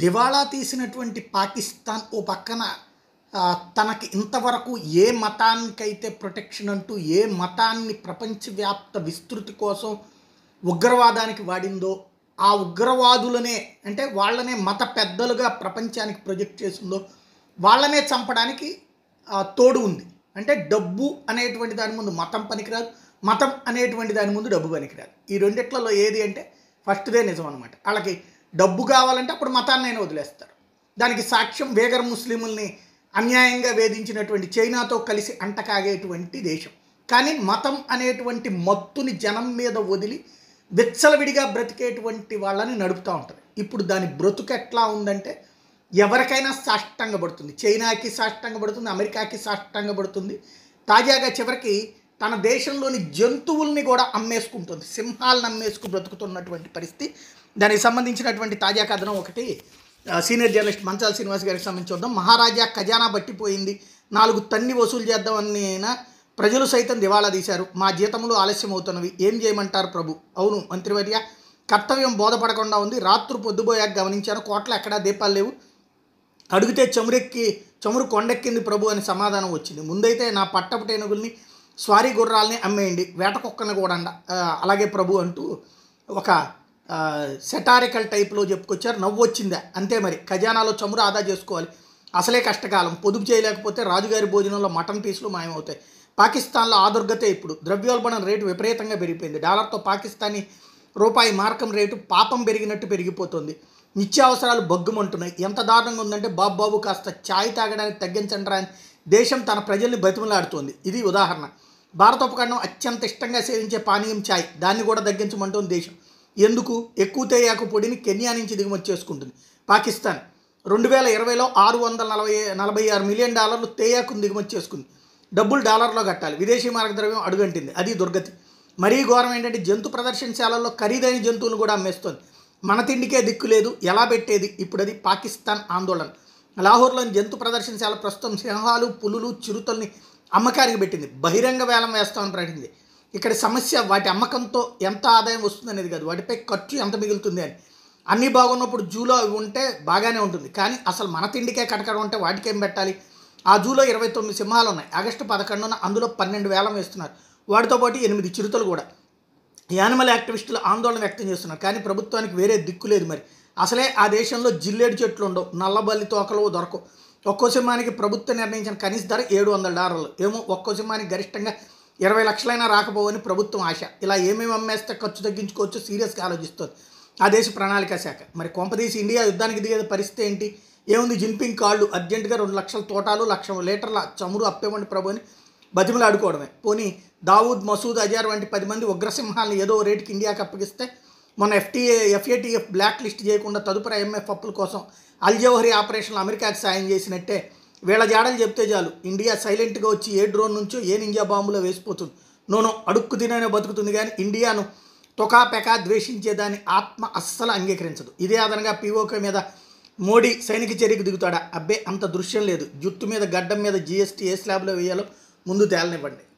దివాళా తీసినటువంటి పాకిస్తాన్ ఓ పక్కన తనకి ఇంతవరకు ఏ మతానికైతే ప్రొటెక్షన్ అంటూ ఏ మతాన్ని ప్రపంచవ్యాప్త విస్తృతి కోసం ఉగ్రవాదానికి వాడిందో ఆ ఉగ్రవాదులనే అంటే వాళ్ళనే మత పెద్దలుగా ప్రపంచానికి ప్రొజెక్ట్ చేసిందో వాళ్ళనే చంపడానికి తోడు ఉంది అంటే డబ్బు అనేటువంటి దాని ముందు మతం పనికిరాదు మతం అనేటువంటి దాని ముందు డబ్బు పనికిరాదు ఈ రెండిట్లలో ఏది అంటే ఫస్ట్దే నిజం అనమాట వాళ్ళకి డబ్బు కావాలంటే అప్పుడు మతాన్ని అయినా వదిలేస్తారు దానికి సాక్ష్యం వేగర్ ముస్లిముల్ని అన్యాయంగా వేధించినటువంటి చైనాతో కలిసి అంటకాగేటువంటి దేశం కానీ మతం అనేటువంటి మత్తుని జనం మీద వదిలి విచ్చలవిడిగా బ్రతికేటువంటి వాళ్ళని నడుపుతూ ఉంటుంది ఇప్పుడు దాని బ్రతుకు ఎట్లా ఉందంటే ఎవరికైనా పడుతుంది చైనాకి పడుతుంది అమెరికాకి పడుతుంది తాజాగా చివరికి తన దేశంలోని జంతువుల్ని కూడా అమ్మేసుకుంటుంది సింహాలను అమ్మేసుకు బ్రతుకుతున్నటువంటి పరిస్థితి దానికి సంబంధించినటువంటి తాజా కథనం ఒకటి సీనియర్ జర్నలిస్ట్ మంచాల శ్రీనివాస్ గారికి సంబంధించి చూద్దాం మహారాజా ఖజానా పట్టిపోయింది నాలుగు తన్ని వసూలు చేద్దామని అయినా ప్రజలు సైతం దివాళా తీశారు మా జీతములు ఆలస్యం అవుతున్నవి ఏం చేయమంటారు ప్రభు అవును మంత్రివర్య కర్తవ్యం బోధపడకుండా ఉంది రాత్రు పొద్దుపోయాక గమనించాను కోట్లు ఎక్కడా దీపాలు లేవు అడిగితే చమురెక్కి చమురు కొండెక్కింది ప్రభు అని సమాధానం వచ్చింది ముందైతే నా పట్టపుటేనుగుల్ని స్వారీ గుర్రాల్ని అమ్మేయండి వేటకుక్కను కూడా అలాగే ప్రభు అంటూ ఒక సెటారికల్ టైప్లో చెప్పుకొచ్చారు నవ్వు వచ్చిందా అంతే మరి ఖజానాలో చమురు ఆదా చేసుకోవాలి అసలే కష్టకాలం పొదుపు చేయలేకపోతే రాజుగారి భోజనంలో మటన్ పీసులు మాయమవుతాయి పాకిస్తాన్లో ఆదుర్గతే ఇప్పుడు ద్రవ్యోల్బణం రేటు విపరీతంగా పెరిగిపోయింది డాలర్తో పాకిస్తానీ రూపాయి మార్కం రేటు పాపం పెరిగినట్టు పెరిగిపోతుంది నిత్యావసరాలు భగ్గుమంటున్నాయి ఎంత దారుణంగా ఉందంటే బాబు కాస్త ఛాయ్ తాగడానికి తగ్గించండి అని దేశం తన ప్రజల్ని బతిమలాడుతోంది ఇది ఉదాహరణ భారత ఉపఖండం అత్యంత ఇష్టంగా సేవించే పానీయం ఛాయ్ దాన్ని కూడా తగ్గించమంటుంది దేశం ఎందుకు ఎక్కువ తేయాకు పొడిని కెన్యా నుంచి దిగుమతి చేసుకుంటుంది పాకిస్తాన్ రెండు వేల ఇరవైలో ఆరు వందల నలభై నలభై ఆరు మిలియన్ డాలర్లు తేయాకును దిగుమతి చేసుకుంది డబ్బులు డాలర్లో కట్టాలి విదేశీ మార్గద్రవ్యం అడుగంటింది అది దుర్గతి మరీ ఘోరం ఏంటంటే జంతు ప్రదర్శనశాలల్లో ఖరీదైన జంతువులు కూడా అమ్మేస్తోంది మన తిండికే దిక్కు లేదు ఎలా పెట్టేది ఇప్పుడు అది పాకిస్తాన్ ఆందోళన లాహోర్లోని జంతు ప్రదర్శనశాల ప్రస్తుతం సింహాలు పులులు చిరుతల్ని అమ్మకానికి పెట్టింది బహిరంగ వేలం వేస్తామని ప్రకటించింది ఇక్కడ సమస్య వాటి అమ్మకంతో ఎంత ఆదాయం వస్తుంది అనేది కాదు వాటిపై ఖర్చు ఎంత మిగులుతుంది అని అన్నీ బాగున్నప్పుడు జూలో అవి ఉంటే బాగానే ఉంటుంది కానీ అసలు మన తిండికే కటకడ ఉంటే వాటికేం పెట్టాలి ఆ జూలో ఇరవై తొమ్మిది సింహాలు ఉన్నాయి ఆగస్టు పదకొండున అందులో పన్నెండు వేలం వేస్తున్నారు వాటితో పాటు ఎనిమిది చిరుతలు కూడా యానిమల్ యాక్టివిస్టులు ఆందోళన వ్యక్తం చేస్తున్నారు కానీ ప్రభుత్వానికి వేరే దిక్కు లేదు మరి అసలే ఆ దేశంలో జిల్లేడు చెట్లు ఉండవు నల్లబల్లి తోకలు దొరకవు ఒక్కో సినిమానికి ప్రభుత్వం నిర్ణయించిన కనీస ధర ఏడు వందల డాలర్లు ఏమో ఒక్కో సినిమానికి గరిష్టంగా ఇరవై లక్షలైనా రాకపోవని ప్రభుత్వం ఆశ ఇలా ఏమేమి అమ్మేస్తే ఖర్చు తగ్గించుకోవచ్చు సీరియస్గా ఆలోచిస్తుంది ఆ దేశ ప్రణాళిక శాఖ మరి కొంపదీసి ఇండియా యుద్ధానికి దిగేది పరిస్థితి ఏంటి ఏముంది జింపింగ్ కాళ్ళు అర్జెంటుగా రెండు లక్షల తోటాలు లక్ష లీటర్ల చమురు అప్పేవంటి ప్రభు అని బతిమలాడుకోవడమే పోనీ దావూద్ మసూద్ అజార్ వంటి పది మంది ఉగ్రసింహాలను ఏదో రేటుకి ఇండియాకి అప్పగిస్తే మన ఎఫ్టీఏ ఎఫ్ఏటీఎఫ్ బ్లాక్ లిస్ట్ చేయకుండా తదుపరి ఐఎంఎఫ్ అప్పుల కోసం అల్జవహరి ఆపరేషన్లు అమెరికాకి సాయం చేసినట్టే వీళ్ళ జాడలు చెప్తే చాలు ఇండియా సైలెంట్గా వచ్చి ఏ డ్రోన్ నుంచో ఏ నింజా బాంబులో వేసిపోతుంది నోనో అడుక్కు తిననే బతుకుతుంది కానీ ఇండియాను తొకాపెకా ద్వేషించేదాన్ని ఆత్మ అస్సలు అంగీకరించదు ఇదే అదనంగా పీఓకే మీద మోడీ సైనిక చర్యకు దిగుతాడా అబ్బే అంత దృశ్యం లేదు జుట్టు మీద గడ్డం మీద జీఎస్టీ ఏ స్లాబ్లో వేయాలో ముందు తేలనివ్వండి